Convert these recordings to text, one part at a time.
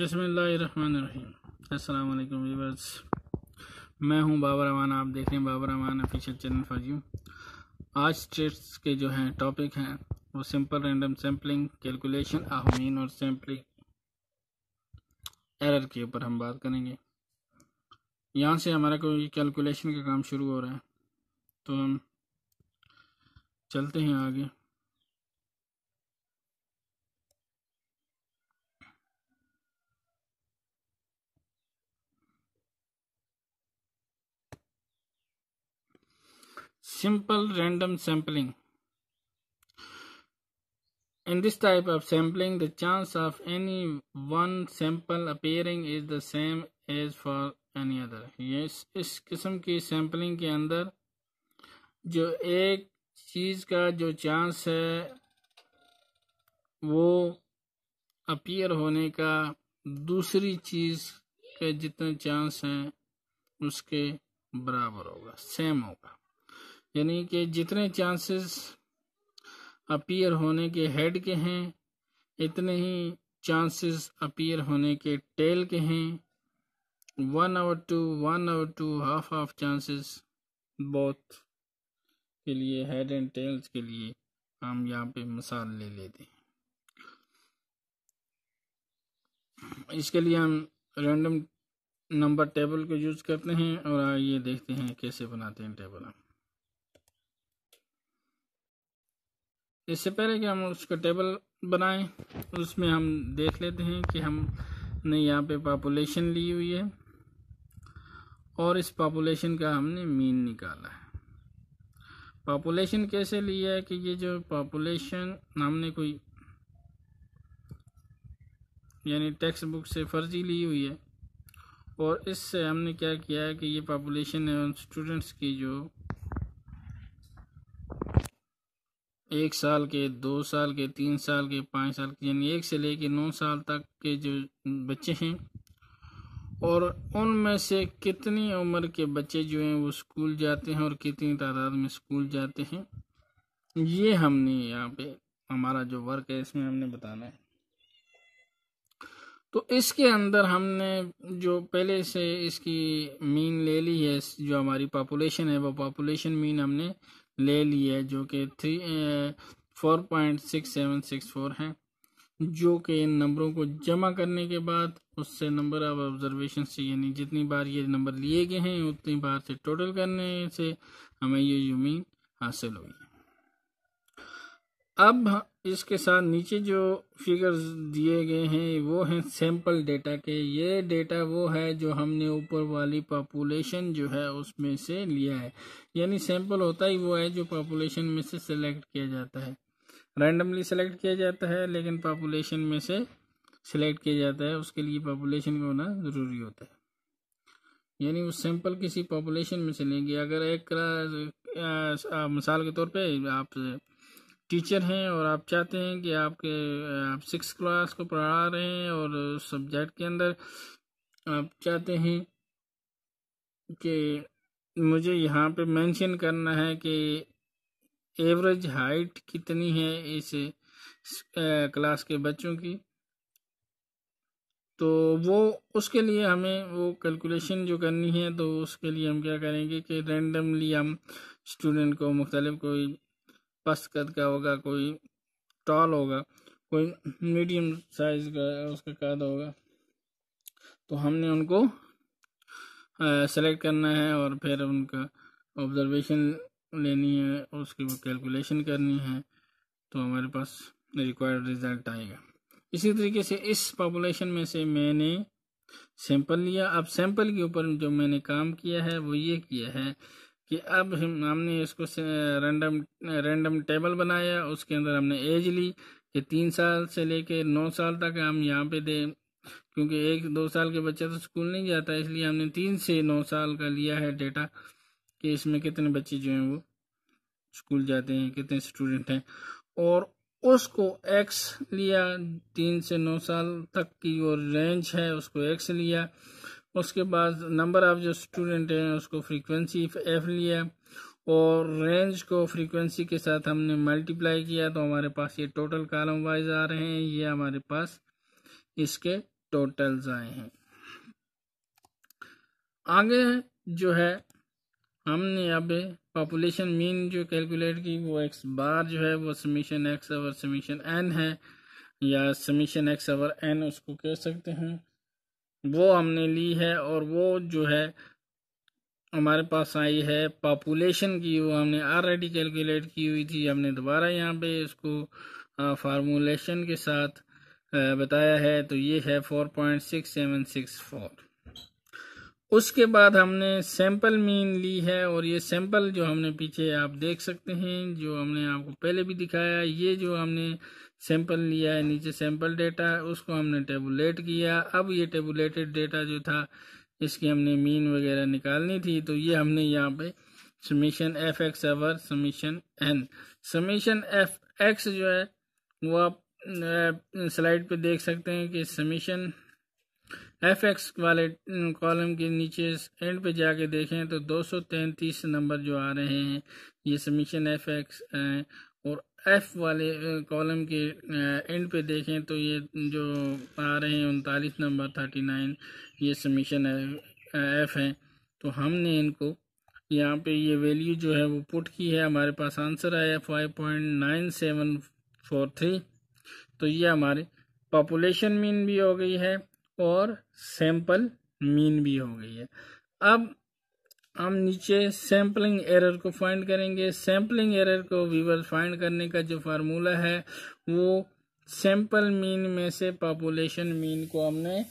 बसमीम अल्लाम वीवर्स मैं हूं बाबर अमान आप देख रहे हैं Babar Aman official channel for you आज स्टेट्स के जो हैं टॉपिक हैं वो सिंपल रैंडम सैम्पलिंग कैलकुलेशन आहमीन और सैम्पलिंग एरर के ऊपर हम बात करेंगे यहाँ से हमारा कोई कैलकुलेशन का काम शुरू हो रहा है तो हम चलते हैं आगे simple random sampling in this type of sampling the chance of any one sample appearing is the same as for any other yes इस किस्म की sampling के अंदर जो एक चीज़ का जो chance है वो appear होने का दूसरी चीज़ के जितने chance हैं उसके बराबर होगा same होगा यानी कि जितने चांसेस अपीयर होने के हेड के हैं इतने ही चांसेस अपीयर होने के टेल के हैं one over two one over two half half chances both के लिए हेड एंड टेल्स के लिए हम यहाँ पे मिसाल ले लेते हैं इसके लिए हम रैंडम नंबर टेबल को यूज़ करते हैं और आइए देखते हैं कैसे बनाते हैं टेबल हम इससे पहले कि हम उसका टेबल बनाएं उसमें हम देख लेते हैं कि हमने यहाँ पे पापुलेशन ली हुई है और इस पापुलेशन का हमने मीन निकाला है पापुलेशन कैसे लिया है कि ये जो पापुलेशन हमने कोई यानी टेक्स्ट बुक से फर्जी ली हुई है और इससे हमने क्या किया है कि ये पापुलेशन है स्टूडेंट्स की जो एक साल के दो साल के तीन साल के पाँच साल के यानी एक से लेकर नौ साल तक के जो बच्चे हैं और उनमें से कितनी उम्र के बच्चे जो हैं वो स्कूल जाते हैं और कितनी तादाद में स्कूल जाते हैं ये हमने यहाँ पे हमारा जो वर्क है इसमें हमने बताना है तो इसके अंदर हमने जो पहले से इसकी मीन ले ली है जो हमारी पॉपुलेशन है वो पॉपुलेशन मीन हमने ले ली है जो कि three four point six seven six four है जो कि इन नंबरों को जमा करने के बाद उससे नंबर ऑफ ऑब्जर्वेशन से यानी जितनी बार ये नंबर लिए गए हैं उतनी बार से टोटल करने से हमें ये यूमीन हासिल होगी अब इसके साथ नीचे जो फिगर्स दिए गए हैं वो हैं सैंपल डेटा के ये डेटा वो है जो हमने ऊपर वाली पॉपुलेशन जो है उसमें से लिया है यानी सैंपल होता ही वो है जो पॉपुलेशन में से सिलेक्ट किया जाता है रैंडमली सेलेक्ट किया जाता है लेकिन पॉपुलेशन में से सिलेक्ट किया जाता है उसके लिए पॉपुलेशन का होना ज़रूरी होता है यानी वो सैंपल किसी पॉपुलेशन में से लेंगे अगर एक आ, आ, मिसाल के तौर पर आप टीचर हैं और आप चाहते हैं कि आपके आप सिक्स क्लास को पढ़ा रहे हैं और सब्जेक्ट के अंदर आप चाहते हैं कि मुझे यहाँ पे मेंशन करना है कि एवरेज हाइट कितनी है इस क्लास के बच्चों की तो वो उसके लिए हमें वो कैलकुलेशन जो करनी है तो उसके लिए हम क्या करेंगे कि रैंडमली हम स्टूडेंट को मुख्तलिफ कोई पस कद का होगा कोई टॉल होगा कोई मीडियम साइज का उसका कद तो होगा तो हमने उनको सेलेक्ट करना है और फिर उनका ऑब्जर्वेशन लेनी है उसकी कैलकुलेशन करनी है तो हमारे पास रिक्वायर्ड रिजल्ट आएगा इसी तरीके से इस पॉपुलेशन में से मैंने सैंपल लिया अब सैंपल के ऊपर जो मैंने काम किया है वो ये किया है कि अब हम हमने इसको रैंडम रैंडम टेबल बनाया उसके अंदर हमने एज ली कि तीन साल से लेके नौ साल तक हम यहाँ पे दे क्योंकि एक दो साल के बच्चे तो स्कूल नहीं जाता इसलिए हमने तीन से नौ साल का लिया है डेटा कि इसमें कितने बच्चे जो हैं वो स्कूल जाते हैं कितने स्टूडेंट हैं और उसको एक्स लिया तीन से नौ साल तक की और रेंज है उसको एक्स लिया उसके बाद नंबर ऑफ जो स्टूडेंट हैं उसको फ्रीक्वेंसी एफ लिया और रेंज को फ्रीक्वेंसी के साथ हमने मल्टीप्लाई किया तो हमारे पास ये टोटल कॉलम वाइज आ रहे हैं ये हमारे पास इसके टोटल्स आए हैं आगे जो है हमने अब पॉपुलेशन मीन जो कैलकुलेट की वो एक्स बार जो है वो समीशन एक्स और समीशन एन है या समीशन एक्स और एन उसको कह सकते हैं वो हमने ली है और वो जो है हमारे पास आई है पॉपुलेशन की वो हमने ऑलरेडी कैलकुलेट की हुई थी हमने दोबारा यहाँ पे इसको फार्मूलेशन के साथ बताया है तो ये है four point six seven six four उसके बाद हमने सैंपल मीन ली है और ये सैंपल जो हमने पीछे आप देख सकते हैं जो हमने आपको पहले भी दिखाया ये जो हमने सैंपल लिया है नीचे सैंपल डेटा उसको हमने टेबुलेट किया अब ये टेबुलेटेड डेटा जो था इसकी हमने मीन वगैरह निकालनी थी तो ये हमने यहाँ पे summation F X over summation N summation F X जो है वो आप स्लाइड पे देख सकते हैं कि समीशन एफ एक्स वाले कॉलम के नीचे एंड पे जाके देखें तो 233 नंबर जो आ रहे हैं ये समीशन एफ एक्स और एफ वाले कॉलम के एंड पे देखें तो ये जो आ रहे हैं उनतालीस नंबर थर्टी नाइन ये समीशन एफ है तो हमने इनको यहाँ पे ये वैल्यू जो है वो पुट की है हमारे पास आंसर आया five point nine seven four three तो ये हमारे पॉपुलेशन मीन भी हो गई है और सैंपल मीन भी हो गई है अब हम नीचे सैम्पलिंग एरर को फाइंड करेंगे सैंपलिंग एरर को वीवर फाइंड करने का जो फार्मूला है वो सैम्पल मीन में से पॉपुलेशन मीन को हमने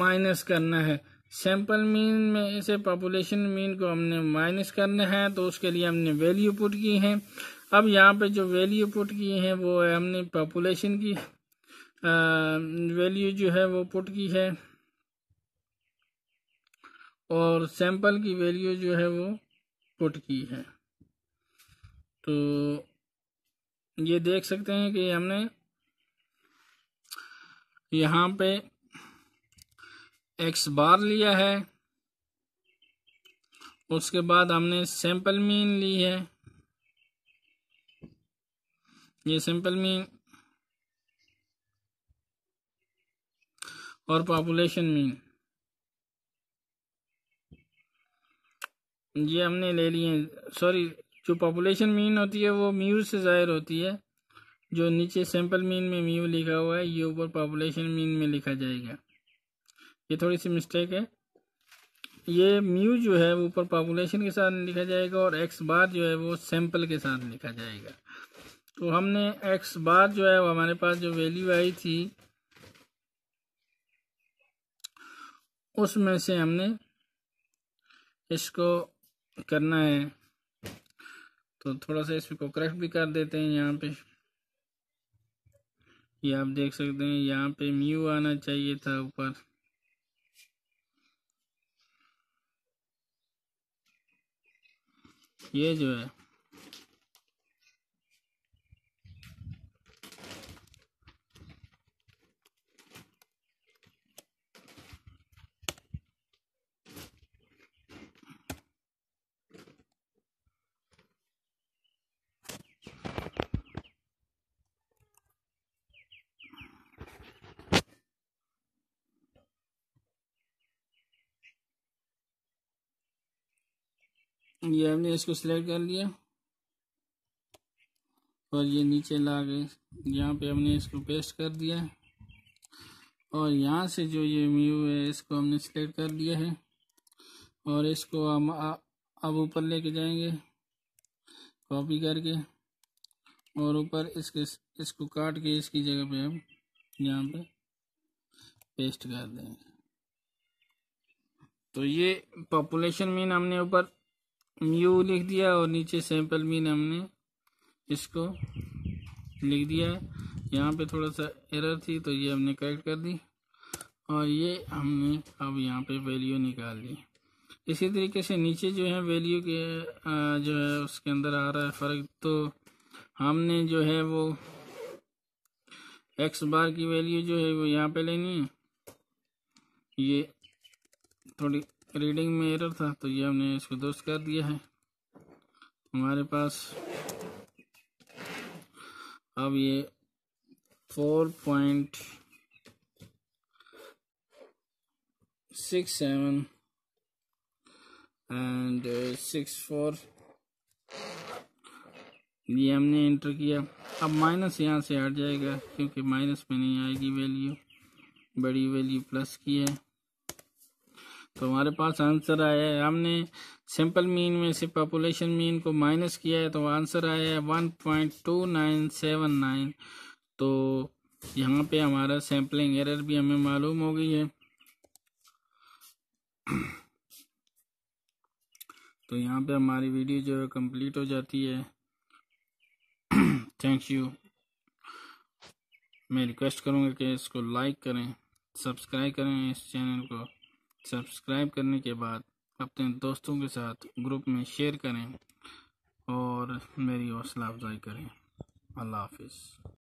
माइनस करना है सैंपल मीन में से पॉपुलेशन मीन को हमने माइनस करना है तो उसके लिए हमने वैल्यू पुट की है अब यहाँ पे जो वैल्यू पुट की है वो है हमने पॉपुलेशन की वैल्यू जो है वो पुट की है और सैंपल की वैल्यू जो है वो पुट की है तो ये देख सकते हैं कि हमने यहाँ पे एक्स बार लिया है उसके बाद हमने सैंपल मीन ली है ये सैंपल मीन और पॉपुलेशन मीन ये हमने ले लिए सॉरी जो पॉपुलेशन मीन होती है वो म्यू से जाहिर होती है जो नीचे सैंपल मीन में म्यू लिखा हुआ है ये ऊपर पॉपुलेशन मीन में लिखा जाएगा ये थोड़ी सी मिस्टेक है ये म्यू जो है वो ऊपर पॉपुलेशन के साथ लिखा जाएगा और एक्स बार जो है वो सैंपल के साथ लिखा जाएगा तो हमने एक्स बार जो है वो हमारे पास जो वैल्यू आई थी उसमें से हमने इसको करना है तो थोड़ा सा इसको करेक्ट भी कर देते हैं यहाँ पे ये आप देख सकते हैं यहाँ पे म्यू आना चाहिए था ऊपर ये जो है ये हमने इसको सिलेक्ट कर लिया और ये नीचे ला के यहाँ पे हमने इसको पेस्ट कर दिया है और यहाँ से जो ये म्यू है इसको हमने सिलेक्ट कर लिया है और इसको हम अब ऊपर लेके जाएंगे कॉपी करके और ऊपर इसके इसको काट के इसकी जगह पे हम यहाँ पे पेस्ट कर देंगे तो ये पॉपुलेशन मीन हमने ऊपर यू लिख दिया और नीचे सैम्पल मीन हमने इसको लिख दिया यहाँ पे थोड़ा सा एरर थी तो ये हमने करेक्ट कर दी और ये हमने अब यहाँ पे वैल्यू निकाल दी इसी तरीके से नीचे जो है वैल्यू के जो है उसके अंदर आ रहा है फ़र्क तो हमने जो है वो एक्स बार की वैल्यू जो है वो यहाँ पे लेनी है ये थोड़ी रीडिंग में एरर था तो ये हमने इसको दुरुस्त कर दिया है हमारे पास अब ये four point six seven and six four ये हमने इंटर किया अब माइनस यहाँ से हट जाएगा क्योंकि माइनस में नहीं आएगी वैल्यू बड़ी वैल्यू प्लस की है तो हमारे पास आंसर आया है हमने सिंपल मीन में से पॉपुलेशन मीन को माइनस किया है तो आंसर आया है one point two nine seven nine तो यहाँ पे हमारा सैम्पलिंग एरर भी हमें मालूम हो गई है तो यहाँ पे हमारी वीडियो जो है कंप्लीट हो जाती है थैंक यू मैं रिक्वेस्ट करूँगा कि इसको लाइक करें सब्सक्राइब करें इस चैनल को सब्सक्राइब करने के बाद अपने दोस्तों के साथ ग्रुप में शेयर करें और मेरी हौसला अफजाई करें अल्लाह हाफिज़